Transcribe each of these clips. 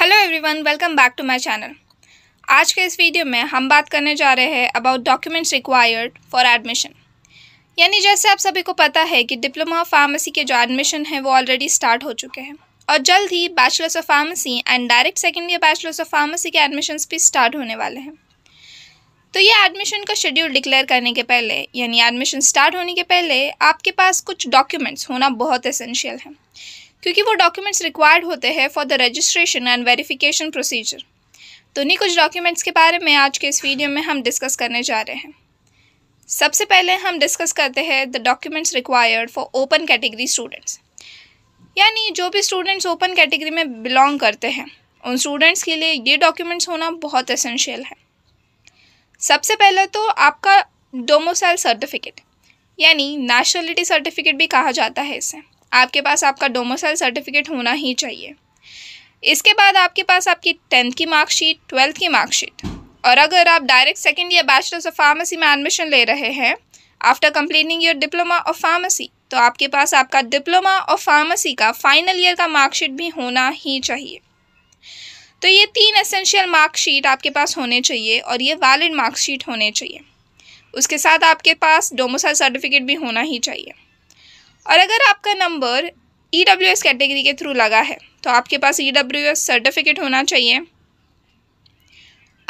hello everyone welcome back to my channel आज के इस वीडियो में हम बात करने जा रहे हैं about documents required for admission यानी जैसे आप सभी को पता है कि डिप्लोमा फार्मेसी के जो एडमिशन हैं वो ऑलरेडी स्टार्ट हो चुके हैं और जल्द ही bachelors of pharmacy and direct second year bachelors of pharmacy के एडमिशन्स भी स्टार्ट होने वाले हैं तो ये एडमिशन का शेड्यूल डिक्लेयर करने के पहले यानी एडमिशन स्टार्ट होने के पहले आपके पास कुछ डॉक्यूमेंट्स होना बहुत असेंशियल है क्योंकि वो डॉक्यूमेंट्स रिक्वायर्ड होते हैं for the registration and verification procedure तो इन्हीं कुछ डॉक्यूमेंट्स के बारे में आज के इस वीडियो में हम डिस्कस करने जा रहे हैं सबसे पहले हम डिस्कस करते हैं the documents required for open category students यानी जो भी स्टूडेंट्स ओपन कैटेगरी में बिलोंग करते हैं उन स्टूडेंट्स के लिए ये डॉक्यूमेंट्स होना बहुत असेंशियल है सबसे पहले तो आपका डोमोसाइल सर्टिफिकेट यानी नेशनलिटी सर्टिफिकेट भी कहा जाता है इसे आपके पास आपका डोमोसाइल सर्टिफिकेट होना ही चाहिए इसके बाद आपके पास आपकी टेंथ की मार्कशीट ट्वेल्थ की मार्कशीट और अगर आप डायरेक्ट सेकेंड या बैचलर्स ऑफ फार्मेसी में एडमिशन ले रहे हैं after completing your diploma of pharmacy तो आपके पास आपका डिप्लोमा ऑफ फार्मेसी का फाइनल ईयर का मार्कशीट भी होना ही चाहिए तो ये तीन एसेंशियल मार्कशीट आपके पास होने चाहिए और ये वैलिड मार्कशीट होने चाहिए उसके साथ आपके पास डोमोसाइल सर्टिफिकेट भी होना ही चाहिए और अगर आपका number E W S category के थ्रू लगा है तो आपके पास ई डब्ल्यू एस सर्टिफिकेट होना चाहिए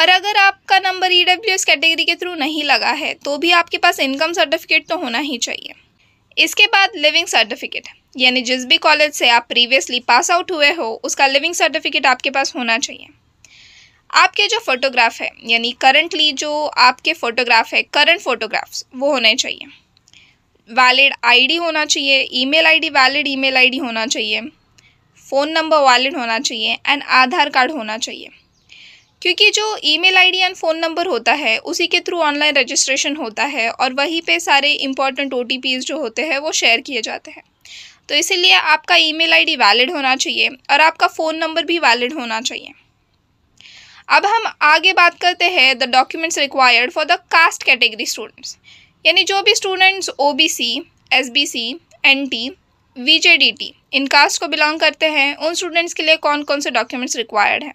और अगर आपका number E W S category के थ्रू नहीं लगा है तो भी आपके पास इनकम सर्टिफिकेट तो होना ही चाहिए इसके बाद लिविंग सर्टिफिकेट यानी जिस भी कॉलेज से आप प्रीवियसली पास आउट हुए हो उसका लिविंग सर्टिफिकेट आपके पास होना चाहिए आपके जो फोटोग्राफ है यानी करंटली जो आपके फ़ोटोग्राफ है करंट फ़ोटोग्राफ्स वो होने चाहिए वैलिड आईडी होना चाहिए email ID valid email ID होना चाहिए फ़ोन नंबर वैलिड होना चाहिए एंड आधार कार्ड होना चाहिए क्योंकि जो email ID and phone number होता है उसी के थ्रू ऑनलाइन रजिस्ट्रेशन होता है और वहीं पे सारे इंपॉर्टेंट ओ जो होते हैं वो शेयर किए जाते हैं तो इसीलिए आपका ई मेल वैलिड होना चाहिए और आपका फ़ोन नंबर भी वैलिड होना चाहिए अब हम आगे बात करते हैं the documents required for the caste category students यानी जो भी students O B C S B C N T V J D T इन कास्ट को बिलोंग करते हैं उन स्टूडेंट्स के लिए कौन कौन से डॉक्यूमेंट्स रिक्वायर्ड हैं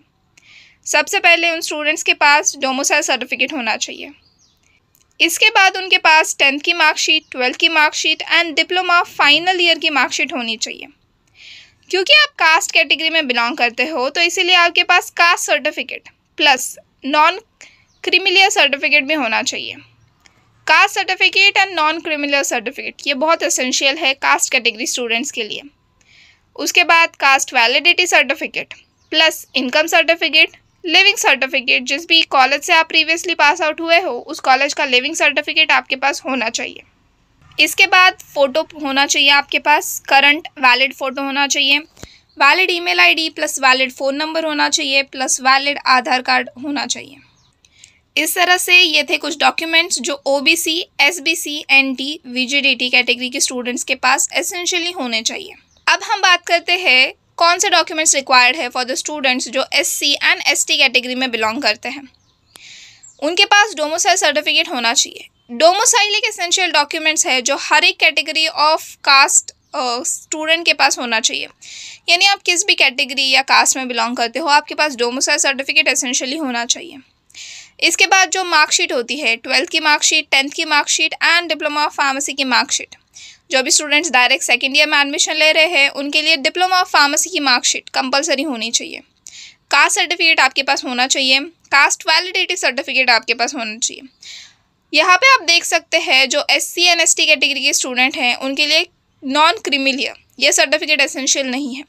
सबसे पहले उन स्टूडेंट्स के पास डोमोसाइल सर्टिफिकेट होना चाहिए इसके बाद उनके पास टेंथ की मार्कशीट ट्वेल्थ की marksheet and diploma final year की मार्कशीट होनी चाहिए क्योंकि आप कास्ट कैटेगरी में बिलोंग करते हो तो इसीलिए आपके पास caste certificate plus non creamy layer certificate भी होना चाहिए caste certificate and non criminal certificate ये बहुत असेंशियल है कास्ट कैटेगरी स्टूडेंट्स के लिए उसके बाद caste validity certificate plus income certificate living certificate जिस भी कॉलेज से आप प्रीवियसली पास आउट हुए हो उस कॉलेज का लिविंग सर्टिफिकेट आपके पास होना चाहिए इसके बाद फ़ोटो होना चाहिए आपके पास करंट वैलिड फ़ोटो होना चाहिए valid email ID plus valid phone number होना चाहिए प्लस वैलिड आधार कार्ड होना चाहिए इस तरह से ये थे कुछ डॉक्यूमेंट्स जो O B C S B C N T V J D T category के स्टूडेंट्स के पास एसेंशियली होने चाहिए अब हम बात करते हैं कौन से डॉक्यूमेंट्स रिक्वायर्ड है फॉर द स्टूडेंट्स जो S C and S T category में बिलोंग करते हैं उनके पास डोमोसाइल सर्टिफिकेट होना चाहिए डोमोसाइल एक एसेंशियल डॉक्यूमेंट्स है जो हर एक कैटेगरी ऑफ कास्ट स्टूडेंट के पास होना चाहिए यानी आप किस भी कैटेगरी या कास्ट में बिलोंग करते हो आपके पास डोमोसाइल सर्टिफिकेट एसेंशियली होना चाहिए इसके बाद जो मार्कशीट होती है ट्वेल्थ की मार्कशीट टेंथ की marksheet and diploma of pharmacy की मार्कशीट जो भी स्टूडेंट्स डायरेक्ट सेकेंड ईयर में एडमिशन ले रहे हैं उनके लिए डिप्लोमा ऑफ फार्मेसी की मार्कशीट कंपलसरी होनी चाहिए कास्ट सर्टिफिकेट आपके पास होना चाहिए कास्ट वैलिडिटी सर्टिफिकेट आपके पास होना चाहिए यहाँ पे आप देख सकते हैं जो S C N S T category के स्टूडेंट हैं उनके लिए नॉन क्रिमिलियर ये सर्टिफिकेट एसेंशियल नहीं है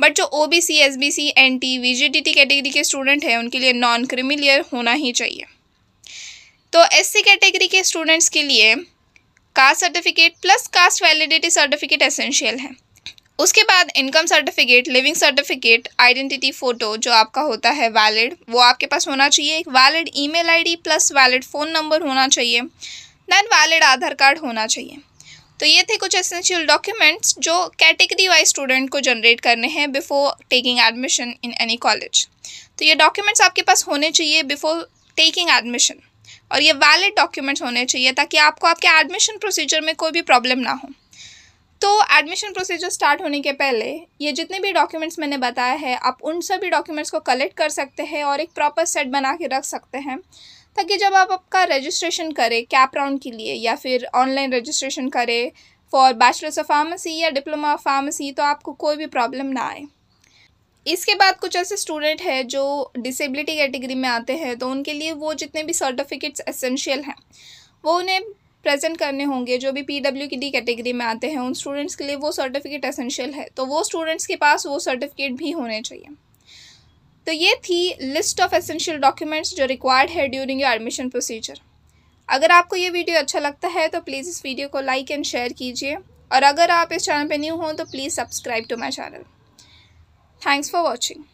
बट जो O B C S B C N T V J T T category के स्टूडेंट हैं उनके लिए नॉन क्रिमिलियर होना ही चाहिए तो एस सी कैटेगरी के स्टूडेंट्स के लिए caste certificate plus caste validity certificate essential है उसके बाद income certificate living certificate identity photo जो आपका होता है वैलिड वो आपके पास होना चाहिए एक valid email ID plus valid phone number होना चाहिए दैन वैलिड आधार कार्ड होना चाहिए तो ये थे कुछ एसेंशियल डॉक्यूमेंट्स जो कैटेगरी वाइज स्टूडेंट को जनरेट करने हैं before taking admission in any college तो ये डॉक्यूमेंट्स आपके पास होने चाहिए बिफोर टेकिंग एडमिशन और ये वैलिड डॉक्यूमेंट्स होने चाहिए ताकि आपको आपके एडमिशन प्रोसीजर में कोई भी प्रॉब्लम ना हो तो एडमिशन प्रोसीजर स्टार्ट होने के पहले ये जितने भी डॉक्यूमेंट्स मैंने बताया है आप उन सभी डॉक्यूमेंट्स को कलेक्ट कर सकते हैं और एक प्रॉपर सेट बना के रख सकते हैं ताकि जब आप आपका रजिस्ट्रेशन करें कैप राउंड के लिए या फिर ऑनलाइन रजिस्ट्रेशन करें फॉर बैचलर्स ऑफ फार्मेसी या डिप्लोमा ऑफ फार्मेसी तो आपको कोई भी प्रॉब्लम ना आए इसके बाद कुछ ऐसे स्टूडेंट हैं जो डिसेबिलिटी कैटेगरी में आते हैं तो उनके लिए वो जितने भी सर्टिफिकेट्स एसेंशियल हैं वो उन्हें प्रेजेंट करने होंगे जो भी पी डब्ल्यू की डी कैटेगरी में आते हैं उन स्टूडेंट्स के लिए वो सर्टिफिकेट एसेंशियल है तो वो स्टूडेंट्स के पास वो सर्टिफिकेट भी होने चाहिए तो ये थी लिस्ट ऑफ एसेंशियल डॉक्यूमेंट्स जो रिक्वायर्ड है ड्यूरिंग योर एडमिशन प्रोसीजर अगर आपको ये वीडियो अच्छा लगता है तो प्लीज़ इस वीडियो को लाइक एंड शेयर कीजिए और अगर आप इस चैनल पर न्यू हों तो please subscribe to my channel thanks for watching